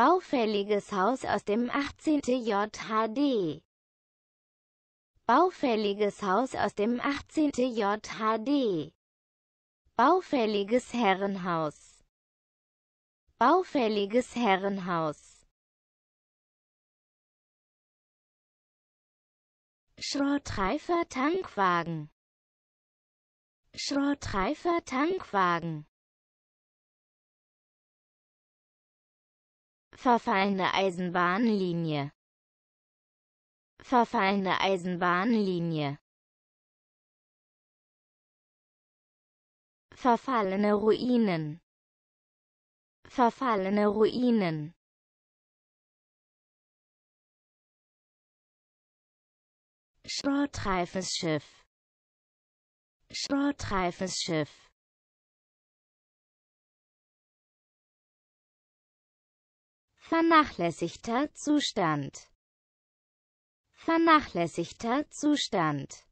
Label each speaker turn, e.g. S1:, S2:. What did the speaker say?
S1: Baufälliges Haus aus dem 18. JHD. Baufälliges Haus aus dem 18. JHD. Baufälliges Herrenhaus. Baufälliges
S2: Herrenhaus. Schrottreifer Tankwagen. Schrottreifer Tankwagen. Verfallene Eisenbahnlinie. Verfallene Eisenbahnlinie. Verfallene Ruinen. Verfallene Ruinen. Sportreifes Schiff. Sportreifes Schiff. vernachlässigter Zustand vernachlässigter Zustand